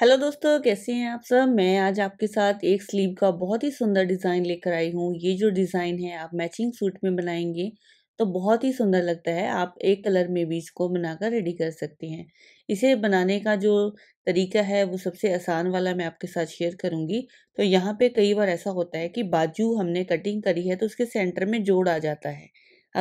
hello दोस्तों कैसे हैं आप सब मैं आज आपके साथ एक स्लीव का बहुत ही सुंदर डिज़ाइन लेकर आई हूँ ये जो डिज़ाइन है आप मैचिंग सूट में बनाएंगे तो बहुत ही सुंदर लगता है आप एक कलर में भी इसको बनाकर रेडी कर सकते हैं इसे बनाने का जो तरीका है वो सबसे आसान वाला मैं आपके साथ शेयर करूँगी तो यहाँ पर कई बार ऐसा होता है कि बाजू हमने कटिंग करी है तो उसके सेंटर में जोड़ आ जाता है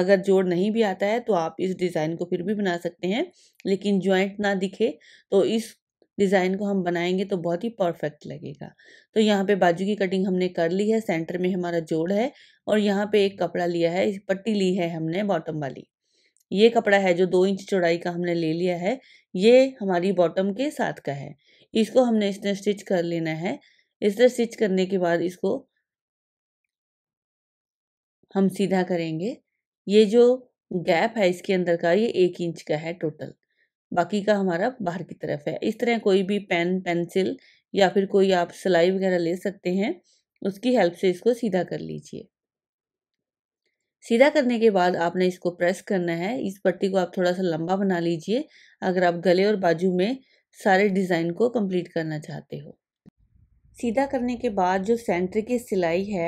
अगर जोड़ नहीं भी आता है तो आप इस डिज़ाइन को फिर भी बना सकते हैं लेकिन ज्वाइंट ना दिखे तो इस डिज़ाइन को हम बनाएंगे तो बहुत ही परफेक्ट लगेगा तो यहाँ पे बाजू की कटिंग हमने कर ली है सेंटर में हमारा जोड़ है और यहाँ पे एक कपड़ा लिया है पट्टी ली है हमने बॉटम वाली ये कपड़ा है जो दो इंच चौड़ाई का हमने ले लिया है ये हमारी बॉटम के साथ का है इसको हमने इस तरह स्टिच कर लेना है इस तरह स्टिच करने के बाद इसको हम सीधा करेंगे ये जो गैप है इसके अंदर का ये एक इंच का है टोटल बाकी का हमारा बाहर की तरफ है इस तरह कोई भी पेन पेंसिल या फिर कोई आप सिलाई वगैरह ले सकते हैं उसकी हेल्प से इसको सीधा कर लीजिए सीधा करने के बाद आपने इसको प्रेस करना है इस पट्टी को आप थोड़ा सा लंबा बना लीजिए अगर आप गले और बाजू में सारे डिज़ाइन को कंप्लीट करना चाहते हो सीधा करने के बाद जो सेंटर की सिलाई है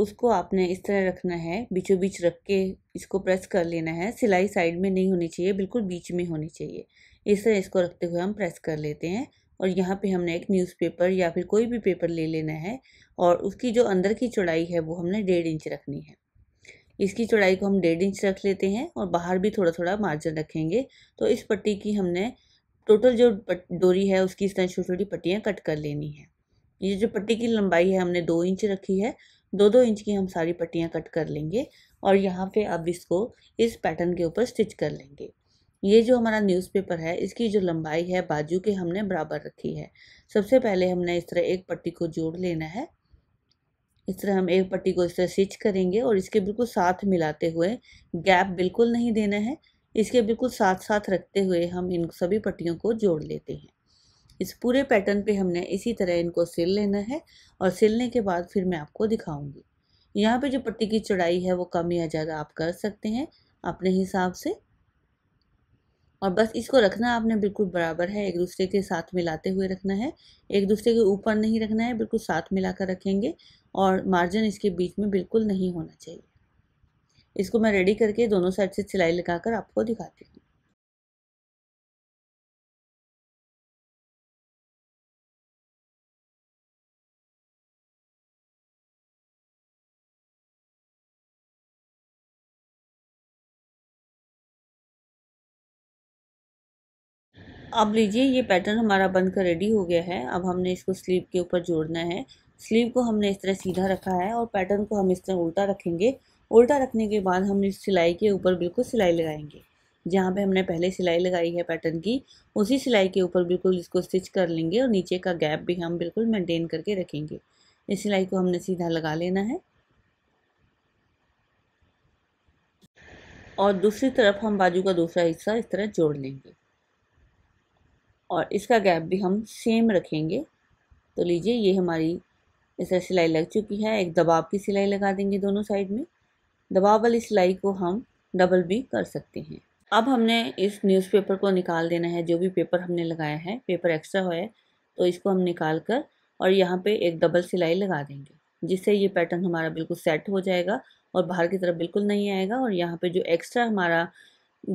उसको आपने इस तरह रखना है बीचों बीच रख के इसको प्रेस कर लेना है सिलाई साइड में नहीं होनी चाहिए बिल्कुल बीच में होनी चाहिए इस तरह इसको रखते हुए हम प्रेस कर लेते हैं और यहाँ पे हमने एक न्यूज़पेपर या फिर कोई भी पेपर ले लेना है और उसकी जो अंदर की चौड़ाई है वो हमने डेढ़ इंच रखनी है इसकी चौड़ाई को हम डेढ़ इंच रख लेते हैं और बाहर भी थोड़ा थोड़ा मार्जिन रखेंगे तो इस पट्टी की हमने टोटल जो डोरी है उसकी इस तरह छोटी छोटी पट्टियाँ कट कर लेनी है ये जो पट्टी की लंबाई है हमने दो इंच रखी है दो दो इंच की हम सारी पट्टियाँ कट कर लेंगे और यहाँ पे अब इसको इस पैटर्न के ऊपर स्टिच कर लेंगे ये जो हमारा न्यूज़पेपर है इसकी जो लंबाई है बाजू के हमने बराबर रखी है सबसे पहले हमने इस तरह एक पट्टी को जोड़ लेना है इस तरह हम एक पट्टी को इस तरह स्टिच करेंगे और इसके बिल्कुल साथ मिलाते हुए गैप बिल्कुल नहीं देना है इसके बिल्कुल साथ साथ रखते हुए हम इन सभी पट्टियों को जोड़ लेते हैं इस पूरे पैटर्न पे हमने इसी तरह इनको सिल लेना है और सिलने के बाद फिर मैं आपको दिखाऊंगी यहाँ पे जो पट्टी की चौड़ाई है वो कम या ज़्यादा आप कर सकते हैं अपने हिसाब से और बस इसको रखना आपने बिल्कुल बराबर है एक दूसरे के साथ मिलाते हुए रखना है एक दूसरे के ऊपर नहीं रखना है बिल्कुल साथ मिला कर रखेंगे और मार्जिन इसके बीच में बिल्कुल नहीं होना चाहिए इसको मैं रेडी करके दोनों साइड से सिलाई लगा कर आपको दिखाती हूँ अब लीजिए ये पैटर्न हमारा बनकर रेडी हो गया है अब हमने इसको स्लीव के ऊपर जोड़ना है स्लीव को हमने इस तरह सीधा रखा है और पैटर्न को हम इस तरह उल्टा रखेंगे उल्टा रखने के बाद हम इस सिलाई के ऊपर बिल्कुल सिलाई लगाएंगे जहाँ पे हमने पहले सिलाई लगाई है पैटर्न की उसी सिलाई के ऊपर बिल्कुल इसको स्टिच कर लेंगे और नीचे का गैप भी हम बिल्कुल मेंटेन करके रखेंगे इस सिलाई को हमने सीधा लगा लेना है और दूसरी तरफ हम बाजू का दूसरा हिस्सा इस तरह जोड़ लेंगे और इसका गैप भी हम सेम रखेंगे तो लीजिए ये हमारी इस तरह सिलाई लग चुकी है एक दबाव की सिलाई लगा देंगे दोनों साइड में दबाव वाली सिलाई को हम डबल भी कर सकते हैं अब हमने इस न्यूज़पेपर को निकाल देना है जो भी पेपर हमने लगाया है पेपर एक्स्ट्रा है तो इसको हम निकाल कर और यहाँ पे एक डबल सिलाई लगा देंगे जिससे ये पैटर्न हमारा बिल्कुल सेट हो जाएगा और बाहर की तरफ बिल्कुल नहीं आएगा और यहाँ पे जो एक्स्ट्रा हमारा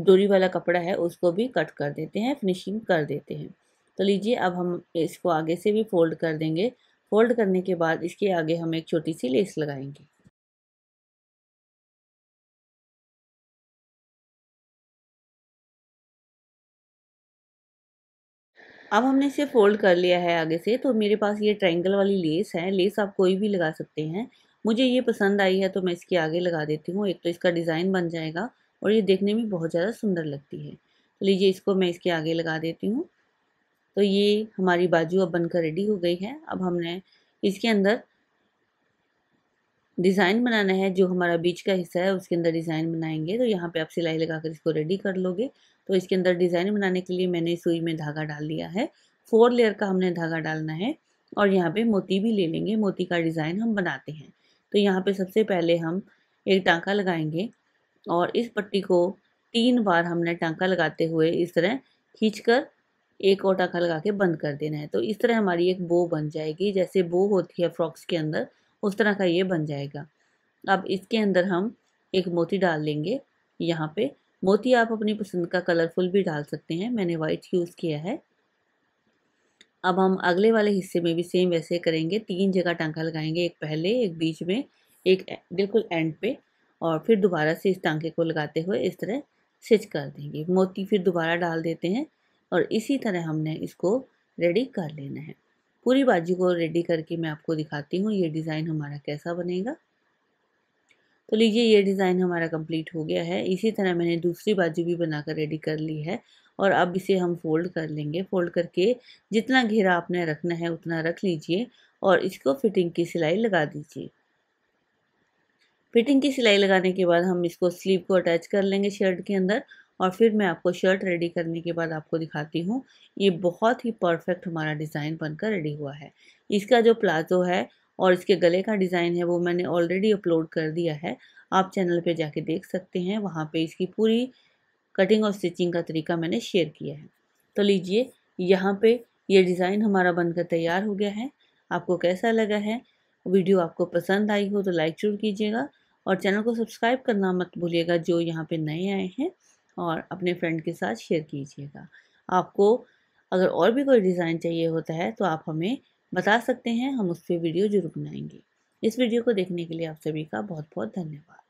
डोरी वाला कपड़ा है उसको भी कट कर देते हैं फिनिशिंग कर देते हैं तो लीजिए अब हम इसको आगे से भी फोल्ड कर देंगे फोल्ड करने के बाद इसके आगे हम एक छोटी सी लेस लगाएंगे अब हमने इसे फोल्ड कर लिया है आगे से तो मेरे पास ये ट्रायंगल वाली लेस है लेस आप कोई भी लगा सकते हैं मुझे ये पसंद आई है तो मैं इसके आगे लगा देती हूँ एक तो इसका डिज़ाइन बन जाएगा और ये देखने में बहुत ज़्यादा सुंदर लगती है तो लीजिए इसको मैं इसके आगे लगा देती हूँ तो ये हमारी बाजू अब बनकर रेडी हो गई है अब हमने इसके अंदर डिज़ाइन बनाना है जो हमारा बीच का हिस्सा है उसके अंदर डिज़ाइन बनाएंगे तो यहाँ पे आप सिलाई लगा कर इसको रेडी कर लोगे तो इसके अंदर डिज़ाइन बनाने के लिए मैंने सुई में धागा डाल दिया है फोर लेयर का हमने धागा डालना है और यहाँ पे मोती भी ले लेंगे मोती का डिज़ाइन हम बनाते हैं तो यहाँ पे सबसे पहले हम एक टाँका लगाएंगे और इस पट्टी को तीन बार हमने टांका लगाते हुए इस तरह खींच कर एक और टांका लगा के बंद कर देना है तो इस तरह हमारी एक बो बन जाएगी जैसे बो होती है फ्रॉक्स के अंदर उस तरह का ये बन जाएगा अब इसके अंदर हम एक मोती डाल लेंगे यहाँ पे मोती आप अपनी पसंद का कलरफुल भी डाल सकते हैं मैंने वाइट यूज़ किया है अब हम अगले वाले हिस्से में भी सेम वैसे करेंगे तीन जगह टांका लगाएंगे एक पहले एक बीच में एक बिल्कुल एंड पे और फिर दोबारा से इस टांके को लगाते हुए इस तरह सिच कर देंगे मोती फिर दोबारा डाल देते हैं और इसी तरह हमने इसको रेडी कर लेना है पूरी बाजू को रेडी करके मैं आपको दिखाती हूँ ये डिज़ाइन हमारा कैसा बनेगा तो लीजिए ये डिज़ाइन हमारा कंप्लीट हो गया है इसी तरह मैंने दूसरी बाजू भी बनाकर रेडी कर ली है और अब इसे हम फोल्ड कर लेंगे फोल्ड करके जितना घेरा आपने रखना है उतना रख लीजिए और इसको फिटिंग की सिलाई लगा दीजिए फिटिंग की सिलाई लगाने के बाद हम इसको स्लीव को अटैच कर लेंगे शर्ट के अंदर और फिर मैं आपको शर्ट रेडी करने के बाद आपको दिखाती हूँ ये बहुत ही परफेक्ट हमारा डिज़ाइन बनकर रेडी हुआ है इसका जो प्लाजो है और इसके गले का डिज़ाइन है वो मैंने ऑलरेडी अपलोड कर दिया है आप चैनल पे जाके देख सकते हैं वहाँ पे इसकी पूरी कटिंग और स्टिचिंग का तरीका मैंने शेयर किया है तो लीजिए यहाँ पे ये डिज़ाइन हमारा बनकर तैयार हो गया है आपको कैसा लगा है वीडियो आपको पसंद आई हो तो लाइक जरूर कीजिएगा और चैनल को सब्सक्राइब करना मत भूलिएगा जो यहाँ पे नए आए हैं और अपने फ्रेंड के साथ शेयर कीजिएगा आपको अगर और भी कोई डिज़ाइन चाहिए होता है तो आप हमें बता सकते हैं हम उस पर वीडियो जरूर बनाएंगे इस वीडियो को देखने के लिए आप सभी का बहुत बहुत धन्यवाद